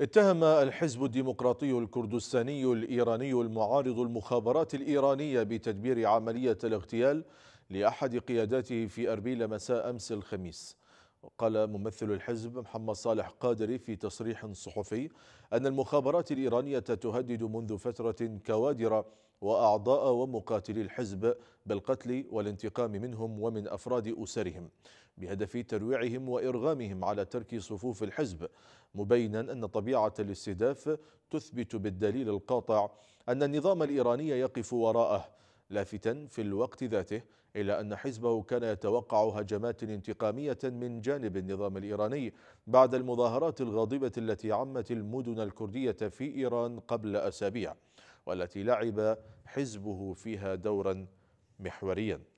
اتهم الحزب الديمقراطي الكردستاني الإيراني المعارض المخابرات الإيرانية بتدبير عملية الاغتيال لأحد قياداته في أربيل مساء أمس الخميس قال ممثل الحزب محمد صالح قادري في تصريح صحفي أن المخابرات الإيرانية تهدد منذ فترة كوادر وأعضاء ومقاتلي الحزب بالقتل والانتقام منهم ومن أفراد أسرهم بهدف ترويعهم وإرغامهم على ترك صفوف الحزب مبينا أن طبيعة الاستهداف تثبت بالدليل القاطع أن النظام الإيراني يقف وراءه لافتا في الوقت ذاته إلى أن حزبه كان يتوقع هجمات انتقامية من جانب النظام الإيراني بعد المظاهرات الغاضبة التي عمت المدن الكردية في إيران قبل أسابيع والتي لعب حزبه فيها دورا محوريا